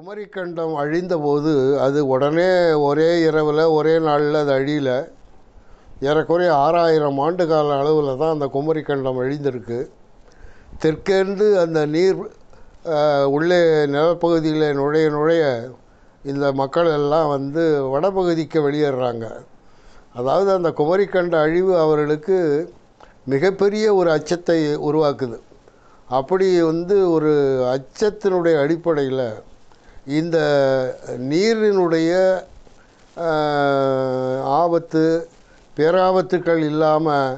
குமரிக்கண்டம் அழிந்தபோது அது உடனே ஒரே இரவில் ஒரே நாளில் அது அழியல ஏறக்குறைய ஆறாயிரம் ஆண்டு கால அளவில் தான் அந்த குமரிக்கண்டம் அழிந்திருக்கு தெற்கேந்து அந்த நீர் உள்ளே நிலப்பகுதியில் நுழைய நுழைய இந்த மக்கள் எல்லாம் வந்து வடபகுதிக்கு வெளியேறாங்க அதாவது அந்த குமரிக்கண்ட அழிவு அவர்களுக்கு மிகப்பெரிய ஒரு அச்சத்தை உருவாக்குது அப்படி வந்து ஒரு அச்சத்தினுடைய அடிப்படையில் இந்த நீரினுடைய ஆபத்து பேராபத்துக்கள் இல்லாமல்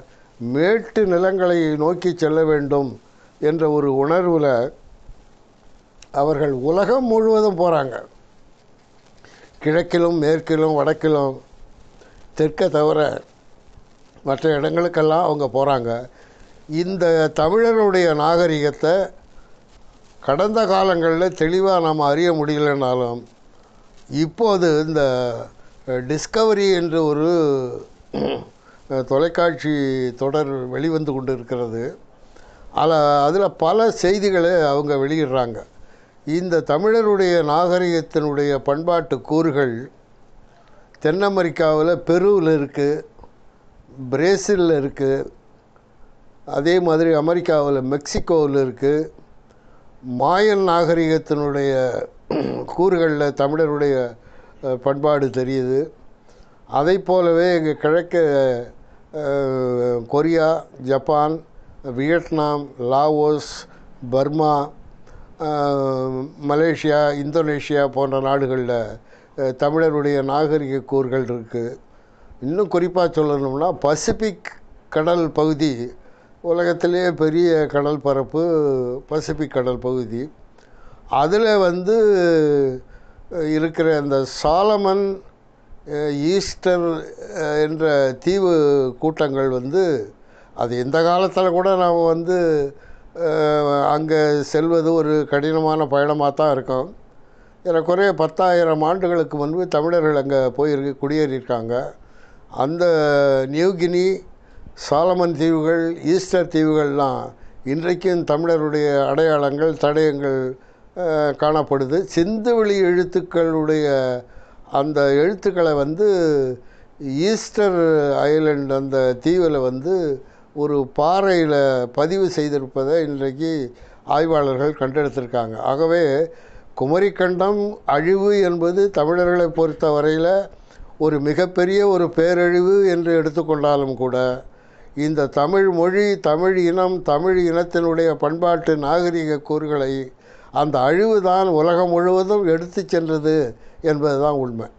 மேட்டு நிலங்களை நோக்கி செல்ல வேண்டும் என்ற ஒரு உணர்வில் அவர்கள் உலகம் முழுவதும் போகிறாங்க கிழக்கிலும் மேற்கிலும் வடக்கிலும் தெற்க தவிர மற்ற இடங்களுக்கெல்லாம் அவங்க போகிறாங்க இந்த தமிழர்களுடைய நாகரிகத்தை கடந்த காலங்களில் தெளிவாக நாம் அறிய முடியலைனாலும் இப்போது இந்த டிஸ்கவரி என்ற ஒரு தொலைக்காட்சி தொடர் வெளிவந்து கொண்டு இருக்கிறது அதில் அதில் பல செய்திகளை அவங்க வெளியிடுறாங்க இந்த தமிழருடைய நாகரிகத்தினுடைய பண்பாட்டு கூறுகள் தென் அமெரிக்காவில் பெருவில் இருக்குது பிரேசிலில் இருக்குது அதே மாதிரி அமெரிக்காவில் மெக்சிகோவில் இருக்குது மாயன் நாகரிகத்தினுடைய கூறுகளில் தமிழருடைய பண்பாடு தெரியுது அதை போலவே இங்கே கிழக்கு Korea Japan Vietnam Laos Burma Malaysia Indonesia போன்ற நாடுகளில் தமிழருடைய நாகரிக கூறுகள் இருக்குது இன்னும் குறிப்பாக சொல்லணும்னா பசிபிக் கடல் பகுதி உலகத்திலேயே பெரிய கடல் பரப்பு பசிபிக் கடல் பகுதி அதில் வந்து இருக்கிற அந்த சாலமன் ஈஸ்டர் என்ற தீவு கூட்டங்கள் வந்து அது இந்த காலத்தில் கூட நாம் வந்து அங்கே செல்வது ஒரு கடினமான பயணமாக தான் இருக்கும் ஏறக்குறைய பத்தாயிரம் ஆண்டுகளுக்கு முன்பு தமிழர்கள் அங்கே போயிருக்கு குடியேறியிருக்காங்க அந்த நியூகினி சாலமன் தீவுகள் ஈஸ்டர் தீவுகள்லாம் இன்றைக்கும் தமிழருடைய அடையாளங்கள் தடயங்கள் காணப்படுது சிந்துவெளி எழுத்துக்களுடைய அந்த எழுத்துக்களை வந்து ஈஸ்டர் ஐலண்ட் அந்த தீவில் வந்து ஒரு பாறையில் பதிவு செய்திருப்பதை இன்றைக்கு ஆய்வாளர்கள் கண்டெடுத்திருக்காங்க ஆகவே குமரிக்கண்டம் அழிவு என்பது தமிழர்களை பொறுத்த வரையில் ஒரு மிகப்பெரிய ஒரு பேரழிவு என்று எடுத்துக்கொண்டாலும் கூட இந்த தமிழ் மொழி தமிழ் இனம் தமிழ் இனத்தினுடைய பண்பாட்டு நாகரிக கூறுகளை அந்த அழிவு தான் உலகம் முழுவதும் எடுத்து சென்றது என்பது தான் உண்மை